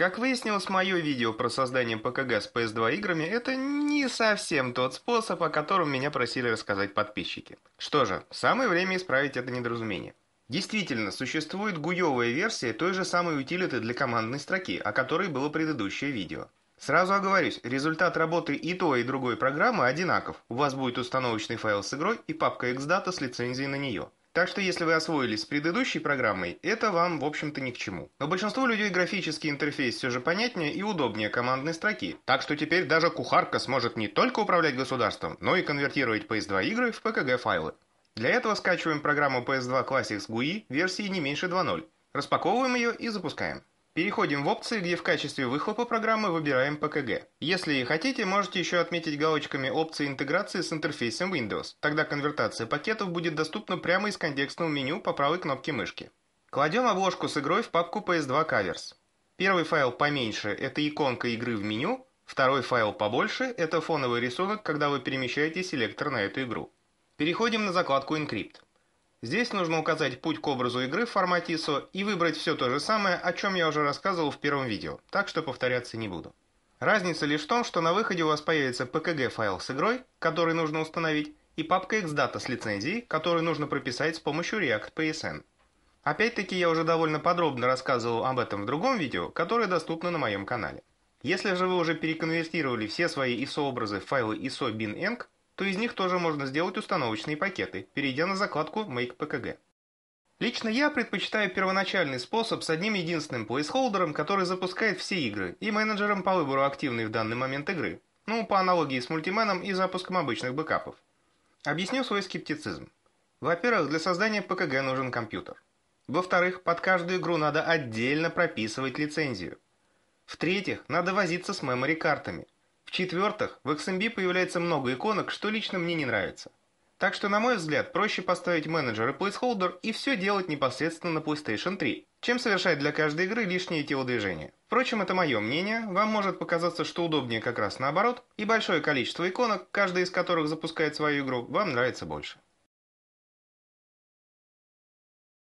Как выяснилось, мое видео про создание ПКГ с PS2 играми это не совсем тот способ, о котором меня просили рассказать подписчики. Что же, самое время исправить это недоразумение. Действительно, существует гуевая версия той же самой утилиты для командной строки, о которой было предыдущее видео. Сразу оговорюсь, результат работы и той, и другой программы одинаков. У вас будет установочный файл с игрой и папка Xdata с лицензией на нее. Так что если вы освоились с предыдущей программой, это вам, в общем-то, ни к чему. Но большинству людей графический интерфейс все же понятнее и удобнее командной строки. Так что теперь даже кухарка сможет не только управлять государством, но и конвертировать PS2 игры в PKG файлы. Для этого скачиваем программу PS2 Classics GUI версии не меньше 2.0, распаковываем ее и запускаем. Переходим в опции, где в качестве выхлопа программы выбираем ПКГ. Если хотите, можете еще отметить галочками опции интеграции с интерфейсом Windows. Тогда конвертация пакетов будет доступна прямо из контекстного меню по правой кнопке мышки. Кладем обложку с игрой в папку PS2 Covers. Первый файл поменьше – это иконка игры в меню, второй файл побольше – это фоновый рисунок, когда вы перемещаете селектор на эту игру. Переходим на закладку Encrypt. Здесь нужно указать путь к образу игры в формате ISO и выбрать все то же самое, о чем я уже рассказывал в первом видео, так что повторяться не буду. Разница лишь в том, что на выходе у вас появится PKG файл с игрой, который нужно установить, и папка Xdata с лицензией, которую нужно прописать с помощью React PSN. Опять-таки я уже довольно подробно рассказывал об этом в другом видео, которое доступно на моем канале. Если же вы уже переконвертировали все свои ISO-образы в файлы ISO bin enc, то из них тоже можно сделать установочные пакеты, перейдя на закладку Make PKG. Лично я предпочитаю первоначальный способ с одним единственным плейсхолдером, который запускает все игры, и менеджером по выбору активной в данный момент игры, ну, по аналогии с мультименом и запуском обычных бэкапов. Объясню свой скептицизм. Во-первых, для создания ПКГ нужен компьютер. Во-вторых, под каждую игру надо отдельно прописывать лицензию. В-третьих, надо возиться с мемори-картами – в-четвертых, в XMB появляется много иконок, что лично мне не нравится. Так что, на мой взгляд, проще поставить менеджер и плейсхолдер и все делать непосредственно на PlayStation 3, чем совершать для каждой игры лишние телодвижения. Впрочем, это мое мнение, вам может показаться, что удобнее как раз наоборот, и большое количество иконок, каждая из которых запускает свою игру, вам нравится больше.